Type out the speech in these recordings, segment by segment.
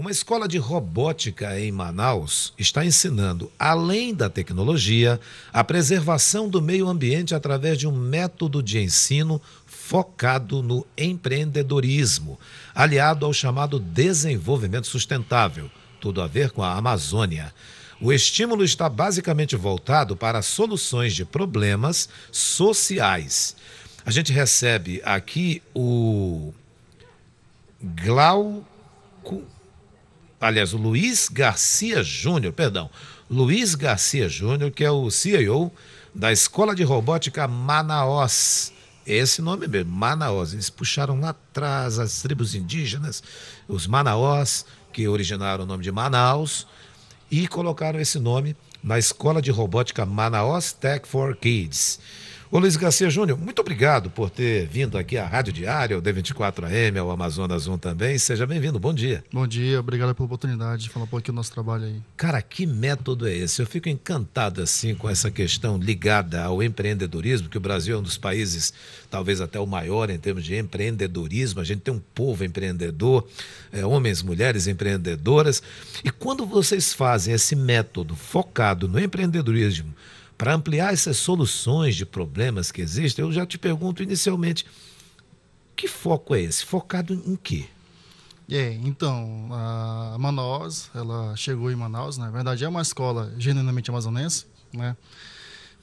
Uma escola de robótica em Manaus está ensinando, além da tecnologia, a preservação do meio ambiente através de um método de ensino focado no empreendedorismo, aliado ao chamado desenvolvimento sustentável, tudo a ver com a Amazônia. O estímulo está basicamente voltado para soluções de problemas sociais. A gente recebe aqui o Glauco aliás, o Luiz Garcia Júnior, perdão, Luiz Garcia Júnior, que é o CEO da Escola de Robótica Manaus. É esse nome mesmo, Manaus. Eles puxaram lá atrás as tribos indígenas, os Manaus, que originaram o nome de Manaus, e colocaram esse nome na Escola de Robótica Manaus Tech for Kids. Ô Luiz Garcia Júnior, muito obrigado por ter vindo aqui à Rádio Diária, ao D24AM, ao Amazonas 1 também. Seja bem-vindo, bom dia. Bom dia, obrigado pela oportunidade de falar um pouquinho do nosso trabalho aí. Cara, que método é esse? Eu fico encantado assim com essa questão ligada ao empreendedorismo, que o Brasil é um dos países, talvez até o maior em termos de empreendedorismo. A gente tem um povo empreendedor, é, homens, mulheres empreendedoras. E quando vocês fazem esse método focado no empreendedorismo, para ampliar essas soluções de problemas que existem, eu já te pergunto inicialmente: que foco é esse? Focado em quê? É, então, a Manaus, ela chegou em Manaus, né? na verdade é uma escola genuinamente amazonense, né?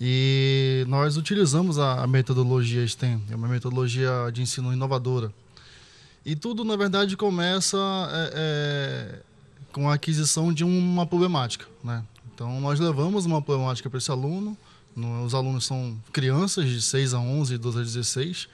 E nós utilizamos a, a metodologia STEM, é uma metodologia de ensino inovadora. E tudo, na verdade, começa é, é, com a aquisição de uma problemática, né? Então, nós levamos uma problemática para esse aluno. É, os alunos são crianças de 6 a 11, 12 a 16.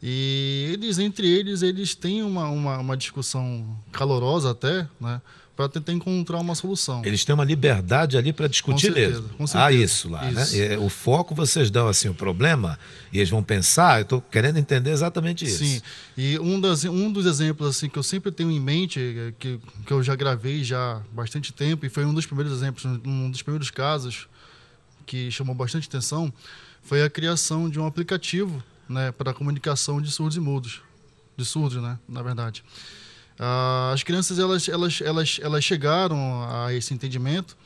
E eles, entre eles, eles têm uma, uma, uma discussão calorosa até, né? para tentar encontrar uma solução. Eles têm uma liberdade ali para discutir com certeza, mesmo. Com ah, certeza. Ah, isso lá, né? isso. né? o foco vocês dão assim o problema e eles vão pensar. Eu estou querendo entender exatamente isso. Sim. E um, das, um dos exemplos assim que eu sempre tenho em mente é, é, que, que eu já gravei já há bastante tempo e foi um dos primeiros exemplos, um dos primeiros casos que chamou bastante atenção foi a criação de um aplicativo, né, para comunicação de surdos e mudos, de surdos, né, na verdade. Ah, as crianças elas, elas, elas, elas chegaram a esse entendimento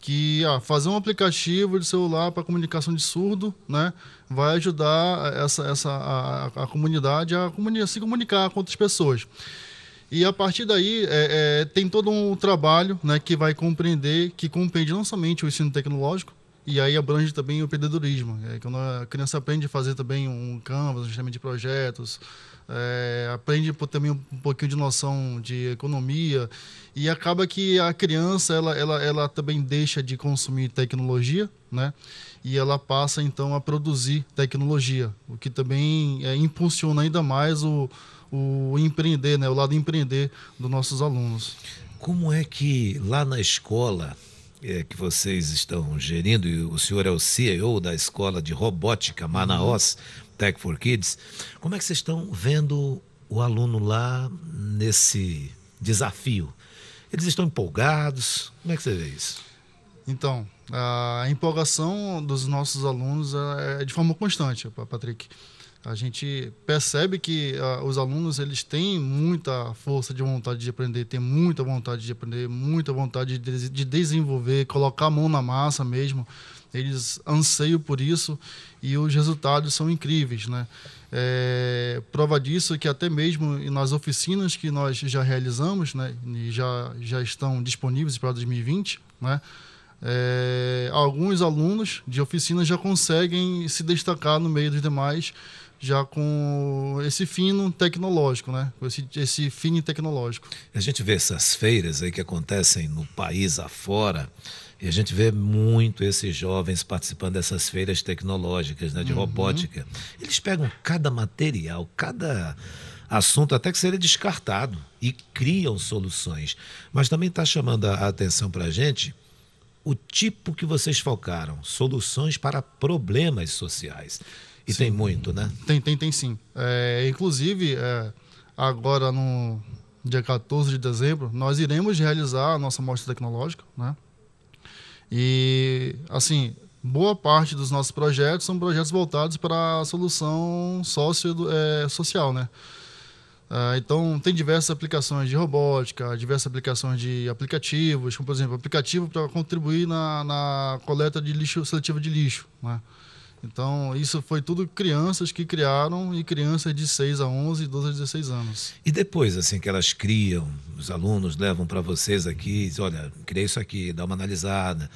que ah, fazer um aplicativo de celular para comunicação de surdo né, vai ajudar essa, essa, a, a comunidade a, comuni a se comunicar com outras pessoas. E a partir daí é, é, tem todo um trabalho né, que vai compreender, que compreende não somente o ensino tecnológico, e aí abrange também o empreendedorismo. É, quando a criança aprende a fazer também um canvas, um sistema de projetos, é, aprende também um pouquinho de noção de economia e acaba que a criança ela, ela, ela também deixa de consumir tecnologia, né? E ela passa então a produzir tecnologia, o que também é, impulsiona ainda mais o, o empreender, né? O lado empreender dos nossos alunos. Como é que lá na escola é, que vocês estão gerindo, e o senhor é o CEO da escola de robótica Manaus, uhum. Tech for Kids. Como é que vocês estão vendo o aluno lá nesse desafio? Eles estão empolgados? Como é que você vê isso? Então, a empolgação dos nossos alunos ah, é de forma constante, Patrick. A gente percebe que uh, os alunos eles têm muita força de vontade de aprender, têm muita vontade de aprender, muita vontade de, de desenvolver, colocar a mão na massa mesmo. Eles anseiam por isso e os resultados são incríveis, né? É, prova disso é que até mesmo nas oficinas que nós já realizamos, né, e já já estão disponíveis para 2020, né? é, alguns alunos de oficinas já conseguem se destacar no meio dos demais já com esse fino tecnológico, né? esse, esse fino tecnológico. A gente vê essas feiras aí que acontecem no país afora, e a gente vê muito esses jovens participando dessas feiras tecnológicas, né, de uhum. robótica. Eles pegam cada material, cada assunto até que seria descartado e criam soluções. Mas também está chamando a atenção para a gente o tipo que vocês focaram, soluções para problemas sociais. E sim. tem muito, né? Tem, tem, tem sim. É, inclusive, é, agora no dia 14 de dezembro, nós iremos realizar a nossa mostra tecnológica, né? E, assim, boa parte dos nossos projetos são projetos voltados para a solução sócio, é, social, né? Ah, então, tem diversas aplicações de robótica, diversas aplicações de aplicativos, como, por exemplo, aplicativo para contribuir na, na, coleta de lixo seletiva de lixo. Né? Então, isso foi tudo crianças que criaram e crianças de 6 a 11, 12 a 16 anos. E depois, assim, que elas criam, os alunos levam para vocês aqui, dizem, olha, criei isso aqui, dá uma analisada.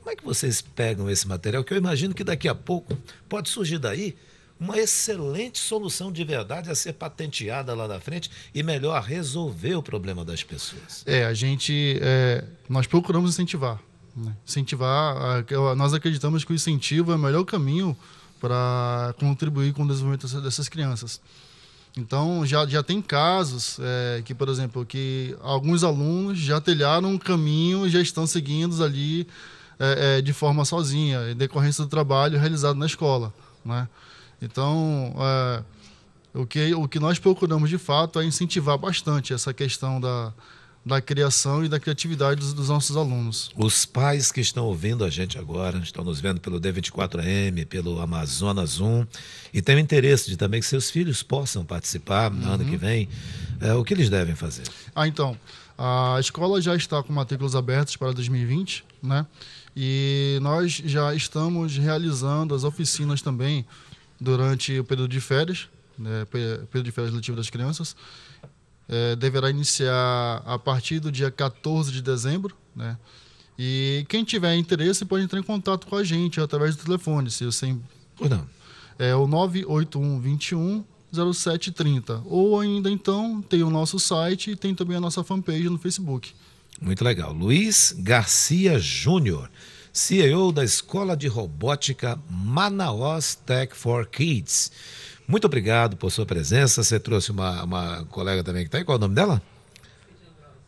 Como é que vocês pegam esse material? Que eu imagino que daqui a pouco pode surgir daí uma excelente solução de verdade a ser patenteada lá na frente e melhor resolver o problema das pessoas. É, a gente é, nós procuramos incentivar, né? incentivar. Nós acreditamos que o incentivo é o melhor caminho para contribuir com o desenvolvimento dessas crianças. Então já, já tem casos é, que, por exemplo, que alguns alunos já telharam um caminho e já estão seguindo ali é, é de forma sozinha, em decorrência do trabalho realizado na escola, né? Então, é, o, que, o que nós procuramos de fato é incentivar bastante essa questão da, da criação e da criatividade dos, dos, nossos alunos. Os pais que estão ouvindo a gente agora, estão nos vendo pelo D24M, pelo Amazonas 1, e têm o interesse de também que seus filhos possam participar no uhum. ano que vem, é, o que eles devem fazer? Ah, então, a escola já está com matrículas abertas para 2020, né? E nós já estamos realizando as oficinas também durante o período de férias, né, período de férias letivo das crianças, é, deverá iniciar a partir do dia 14 de dezembro, né? E quem tiver interesse pode entrar em contato com a gente através do telefone, se você... não. É o 981 21 0730. Ou ainda então tem o nosso site e tem também a nossa fanpage no Facebook. Muito legal. Luiz Garcia Júnior. CEO da Escola de Robótica Manaus Tech for Kids. Muito obrigado por sua presença. Você trouxe uma, uma colega também que está aí. Qual é o nome dela?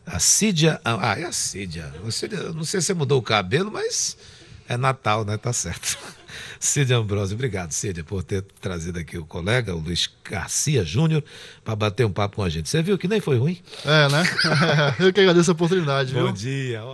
A Cidia. Ah, ah, é a Cidia. Você, não sei se você mudou o cabelo, mas é Natal, né? Tá certo. Cidia Ambrose, obrigado, Cidia, por ter trazido aqui o colega, o Luiz Garcia Júnior, para bater um papo com a gente. Você viu que nem foi ruim? É, né? Eu que agradeço a oportunidade, viu? Bom dia.